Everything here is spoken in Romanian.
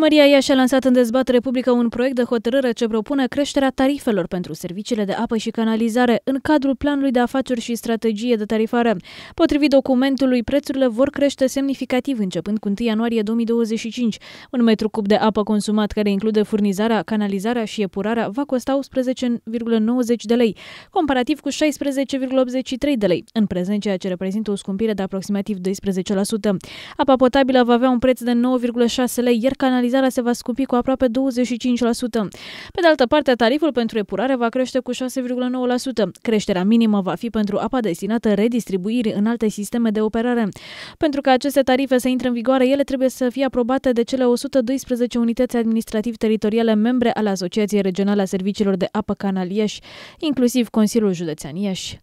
Primăria Iași a lansat în dezbatere publică un proiect de hotărâre ce propune creșterea tarifelor pentru serviciile de apă și canalizare în cadrul planului de afaceri și strategie de tarifare. Potrivit documentului, prețurile vor crește semnificativ începând cu 1 ianuarie 2025. Un metru cub de apă consumat care include furnizarea, canalizarea și epurarea va costa 11,90 de lei, comparativ cu 16,83 de lei, în prezent ceea ce reprezintă o scumpire de aproximativ 12%. Apa potabilă va avea un preț de 9,6 lei, iar canalizarea canalizarea se va scumpi cu aproape 25%. Pe de altă parte, tariful pentru epurare va crește cu 6,9%. Creșterea minimă va fi pentru apa destinată redistribuirii în alte sisteme de operare. Pentru ca aceste tarife să intre în vigoare, ele trebuie să fie aprobate de cele 112 unități administrativ-teritoriale membre ale Asociației Regionale a Serviciilor de Apă Canal Ieși, inclusiv Consiliul Județean Ieși.